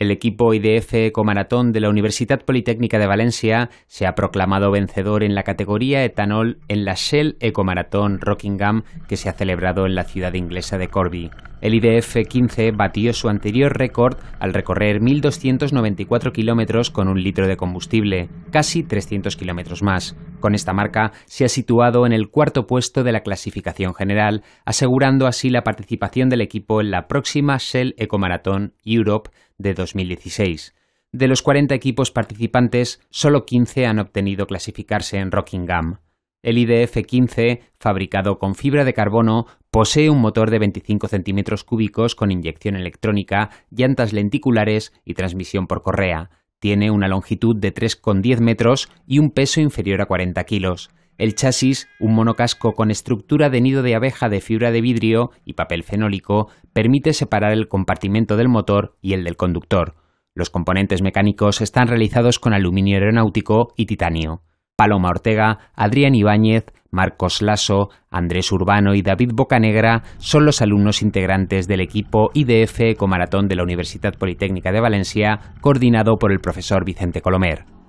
El equipo IDF Ecomaratón de la Universidad Politécnica de Valencia se ha proclamado vencedor en la categoría etanol en la Shell Ecomaratón Rockingham que se ha celebrado en la ciudad inglesa de Corby. El IDF 15 batió su anterior récord al recorrer 1.294 kilómetros con un litro de combustible, casi 300 kilómetros más. Con esta marca se ha situado en el cuarto puesto de la clasificación general, asegurando así la participación del equipo en la próxima Shell Eco-Marathon Europe de 2016. De los 40 equipos participantes, solo 15 han obtenido clasificarse en Rockingham. El IDF-15, fabricado con fibra de carbono, posee un motor de 25 centímetros cúbicos con inyección electrónica, llantas lenticulares y transmisión por correa. Tiene una longitud de 3,10 metros y un peso inferior a 40 kilos. El chasis, un monocasco con estructura de nido de abeja de fibra de vidrio y papel fenólico, permite separar el compartimento del motor y el del conductor. Los componentes mecánicos están realizados con aluminio aeronáutico y titanio. Paloma Ortega, Adrián Ibáñez, Marcos Lasso, Andrés Urbano y David Bocanegra son los alumnos integrantes del equipo IDF Comaratón de la Universidad Politécnica de Valencia, coordinado por el profesor Vicente Colomer.